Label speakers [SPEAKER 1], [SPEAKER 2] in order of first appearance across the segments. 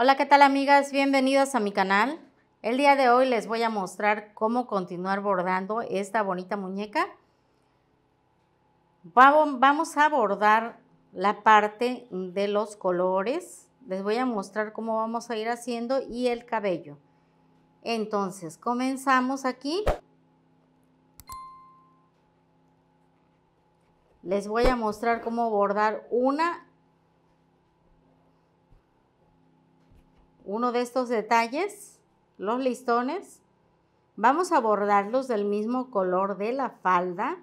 [SPEAKER 1] Hola, ¿qué tal amigas? bienvenidos a mi canal. El día de hoy les voy a mostrar cómo continuar bordando esta bonita muñeca. Vamos a bordar la parte de los colores. Les voy a mostrar cómo vamos a ir haciendo y el cabello. Entonces, comenzamos aquí. Les voy a mostrar cómo bordar una uno de estos detalles, los listones. Vamos a bordarlos del mismo color de la falda.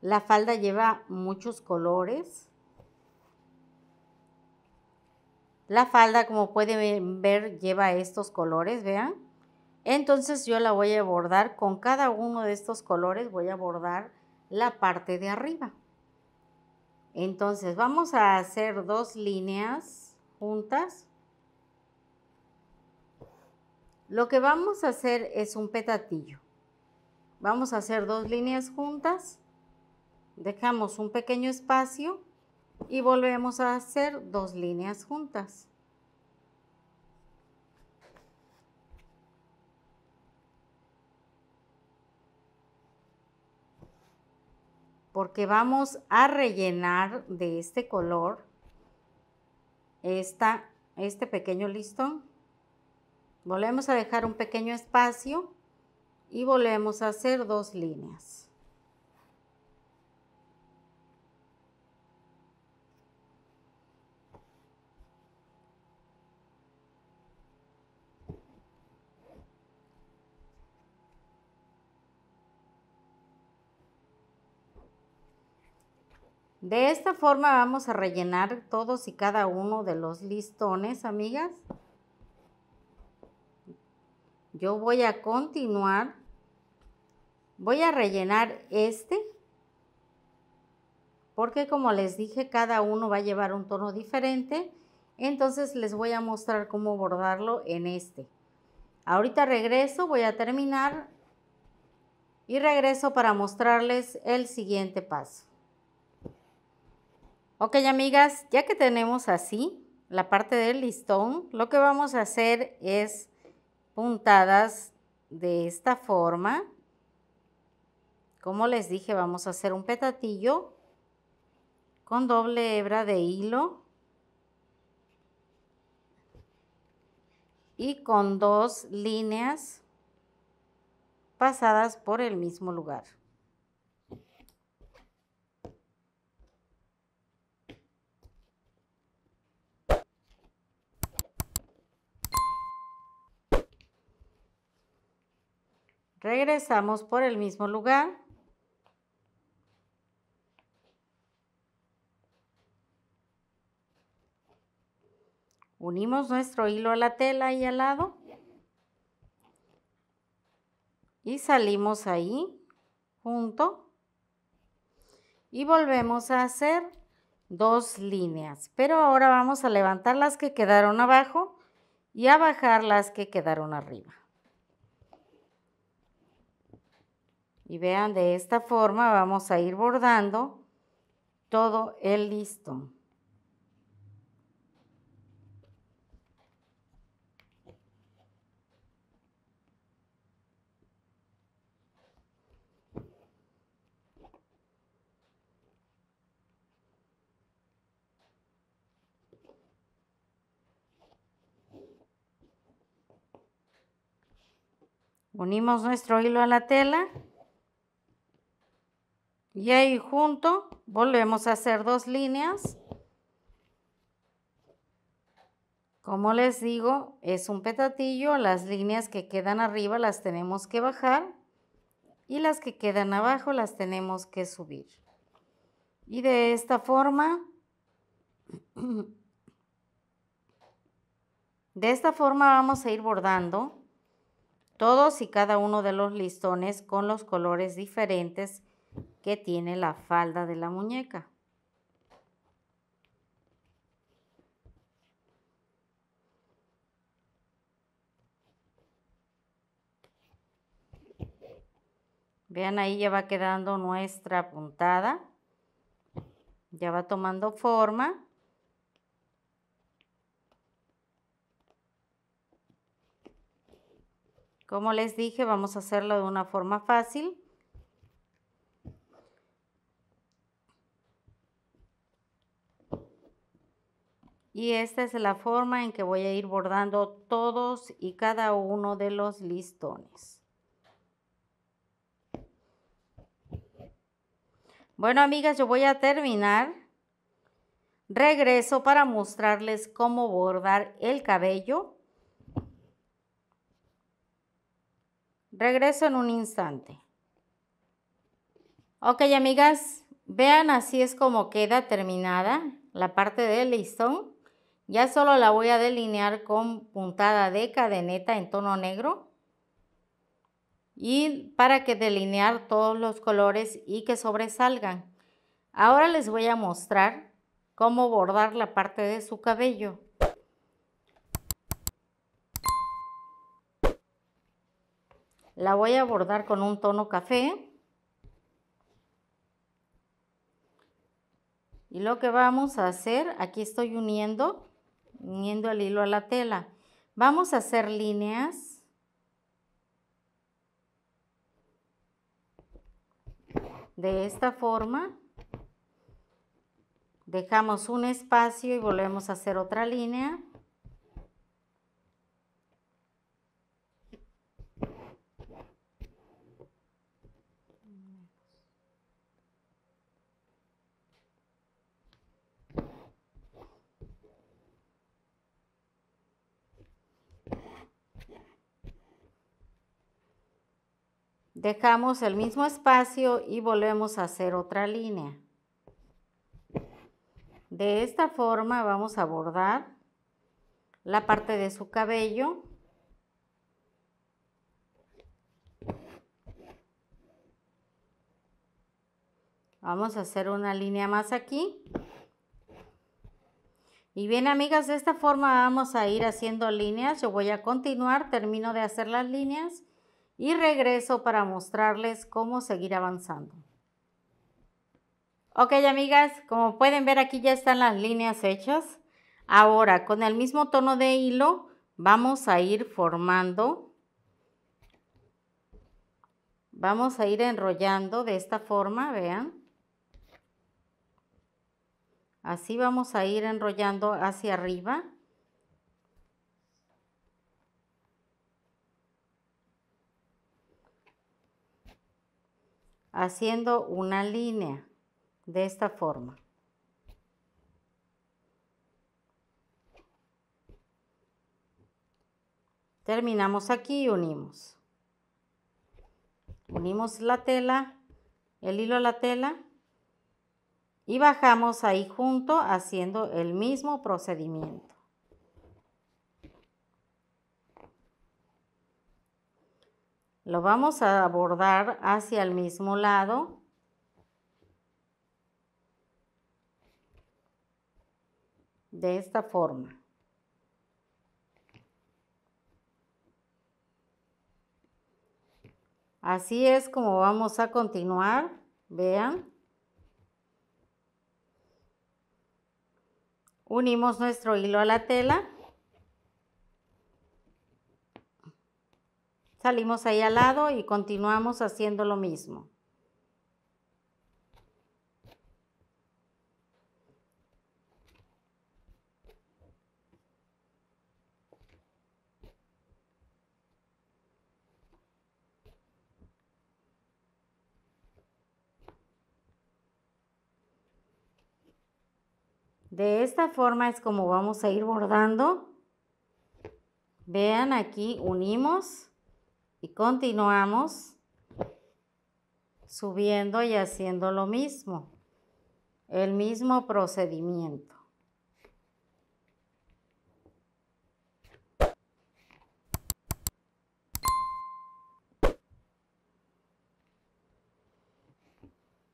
[SPEAKER 1] La falda lleva muchos colores. La falda, como pueden ver, lleva estos colores, vean. Entonces yo la voy a bordar con cada uno de estos colores, voy a bordar la parte de arriba. Entonces vamos a hacer dos líneas juntas lo que vamos a hacer es un petatillo. Vamos a hacer dos líneas juntas, dejamos un pequeño espacio y volvemos a hacer dos líneas juntas. porque vamos a rellenar de este color este pequeño listón. Volvemos a dejar un pequeño espacio y volvemos a hacer dos líneas. De esta forma vamos a rellenar todos y cada uno de los listones, amigas yo voy a continuar, voy a rellenar este, porque como les dije, cada uno va a llevar un tono diferente, entonces les voy a mostrar cómo bordarlo en este. Ahorita regreso, voy a terminar y regreso para mostrarles el siguiente paso. Ok, amigas, ya que tenemos así la parte del listón, lo que vamos a hacer es puntadas de esta forma. Como les dije, vamos a hacer un petatillo con doble hebra de hilo y con dos líneas pasadas por el mismo lugar. Regresamos por el mismo lugar. Unimos nuestro hilo a la tela y al lado. Y salimos ahí junto. Y volvemos a hacer dos líneas. Pero ahora vamos a levantar las que quedaron abajo y a bajar las que quedaron arriba. Y vean, de esta forma vamos a ir bordando todo el listón. Unimos nuestro hilo a la tela y ahí junto volvemos a hacer dos líneas. Como les digo, es un petatillo, las líneas que quedan arriba las tenemos que bajar y las que quedan abajo las tenemos que subir. Y de esta forma, de esta forma vamos a ir bordando todos y cada uno de los listones con los colores diferentes que tiene la falda de la muñeca. Vean ahí ya va quedando nuestra puntada. Ya va tomando forma. Como les dije, vamos a hacerlo de una forma fácil. y esta es la forma en que voy a ir bordando todos y cada uno de los listones. Bueno amigas, yo voy a terminar. Regreso para mostrarles cómo bordar el cabello. Regreso en un instante. Ok amigas, vean así es como queda terminada la parte del listón. Ya solo la voy a delinear con puntada de cadeneta en tono negro. Y para que delinear todos los colores y que sobresalgan. Ahora les voy a mostrar cómo bordar la parte de su cabello. La voy a bordar con un tono café. Y lo que vamos a hacer, aquí estoy uniendo uniendo el hilo a la tela. Vamos a hacer líneas. De esta forma, dejamos un espacio y volvemos a hacer otra línea. Dejamos el mismo espacio y volvemos a hacer otra línea. De esta forma vamos a bordar la parte de su cabello. Vamos a hacer una línea más aquí. Y bien amigas, de esta forma vamos a ir haciendo líneas. Yo voy a continuar, termino de hacer las líneas y regreso para mostrarles cómo seguir avanzando. Ok amigas, como pueden ver aquí ya están las líneas hechas. Ahora con el mismo tono de hilo vamos a ir formando, vamos a ir enrollando de esta forma, vean. Así vamos a ir enrollando hacia arriba. haciendo una línea de esta forma. Terminamos aquí y unimos. Unimos la tela, el hilo a la tela y bajamos ahí junto haciendo el mismo procedimiento. Lo vamos a abordar hacia el mismo lado. De esta forma. Así es como vamos a continuar. Vean. Unimos nuestro hilo a la tela. Salimos ahí al lado y continuamos haciendo lo mismo. De esta forma es como vamos a ir bordando. Vean aquí, unimos. Y continuamos subiendo y haciendo lo mismo, el mismo procedimiento.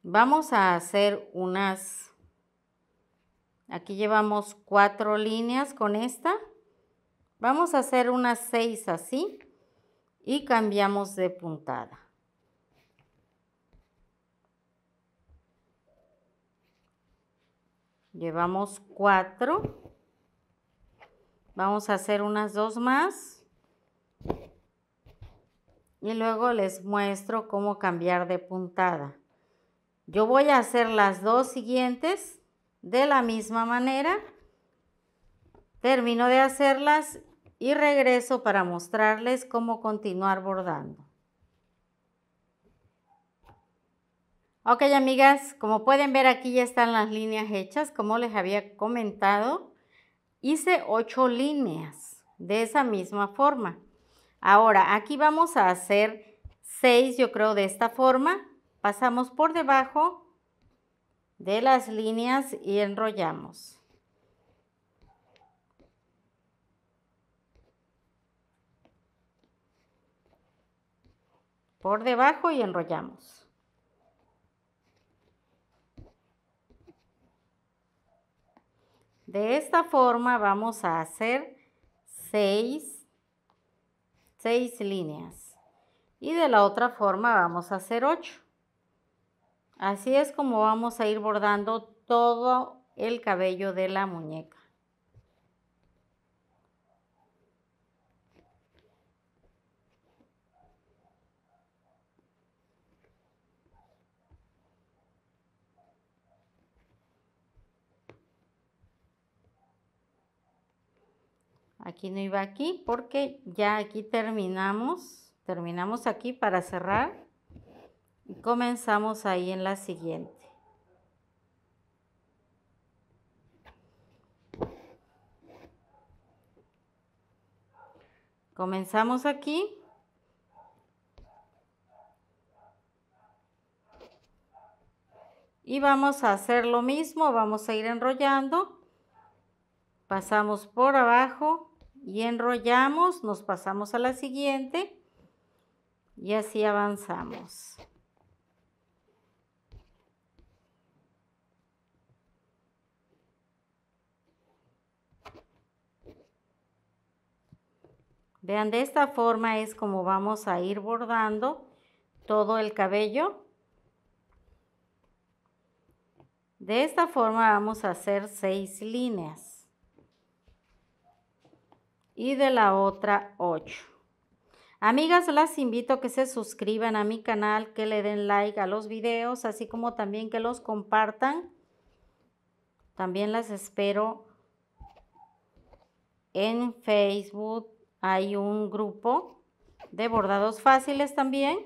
[SPEAKER 1] Vamos a hacer unas, aquí llevamos cuatro líneas con esta. Vamos a hacer unas seis así y cambiamos de puntada. Llevamos cuatro. Vamos a hacer unas dos más. Y luego les muestro cómo cambiar de puntada. Yo voy a hacer las dos siguientes de la misma manera. Termino de hacerlas y regreso para mostrarles cómo continuar bordando. Ok amigas, como pueden ver aquí ya están las líneas hechas, como les había comentado, hice 8 líneas de esa misma forma. Ahora aquí vamos a hacer 6 yo creo de esta forma, pasamos por debajo de las líneas y enrollamos. por debajo y enrollamos. De esta forma vamos a hacer seis, 6 líneas. Y de la otra forma vamos a hacer 8. Así es como vamos a ir bordando todo el cabello de la muñeca. aquí no iba aquí porque ya aquí terminamos terminamos aquí para cerrar y comenzamos ahí en la siguiente comenzamos aquí y vamos a hacer lo mismo vamos a ir enrollando pasamos por abajo y enrollamos, nos pasamos a la siguiente y así avanzamos. Vean, de esta forma es como vamos a ir bordando todo el cabello. De esta forma vamos a hacer seis líneas y de la otra 8. Amigas, las invito a que se suscriban a mi canal, que le den like a los videos, así como también que los compartan. También las espero en Facebook. Hay un grupo de bordados fáciles también.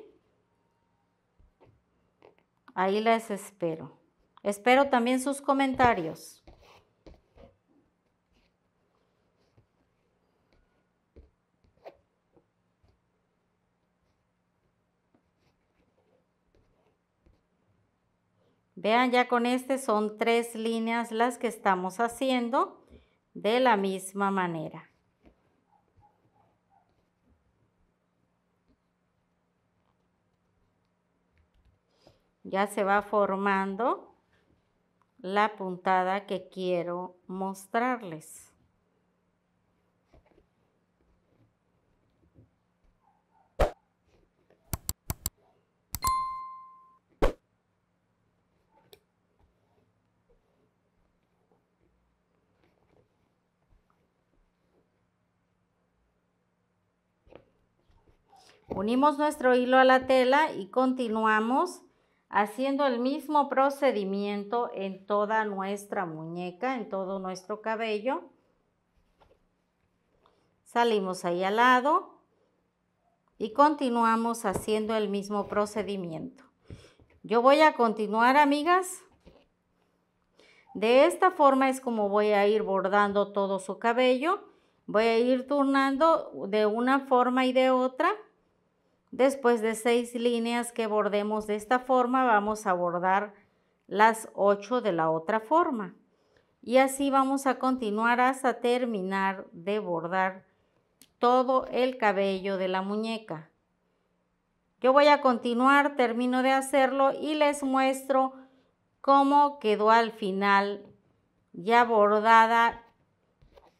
[SPEAKER 1] Ahí las espero. Espero también sus comentarios. Vean ya con este son tres líneas las que estamos haciendo de la misma manera. Ya se va formando la puntada que quiero mostrarles. Unimos nuestro hilo a la tela y continuamos haciendo el mismo procedimiento en toda nuestra muñeca, en todo nuestro cabello. Salimos ahí al lado y continuamos haciendo el mismo procedimiento. Yo voy a continuar, amigas. De esta forma es como voy a ir bordando todo su cabello. Voy a ir turnando de una forma y de otra. Después de seis líneas que bordemos de esta forma, vamos a bordar las ocho de la otra forma. Y así vamos a continuar hasta terminar de bordar todo el cabello de la muñeca. Yo voy a continuar, termino de hacerlo y les muestro cómo quedó al final ya bordada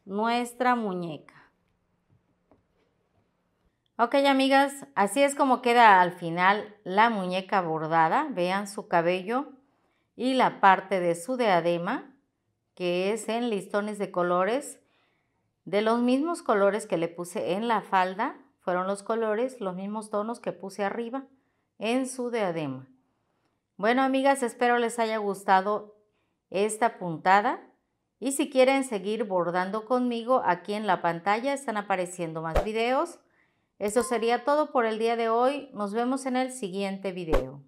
[SPEAKER 1] nuestra muñeca. Ok amigas, así es como queda al final la muñeca bordada. Vean su cabello y la parte de su diadema que es en listones de colores. De los mismos colores que le puse en la falda, fueron los colores, los mismos tonos que puse arriba en su diadema. Bueno amigas, espero les haya gustado esta puntada. Y si quieren seguir bordando conmigo, aquí en la pantalla están apareciendo más videos. Eso sería todo por el día de hoy. Nos vemos en el siguiente video.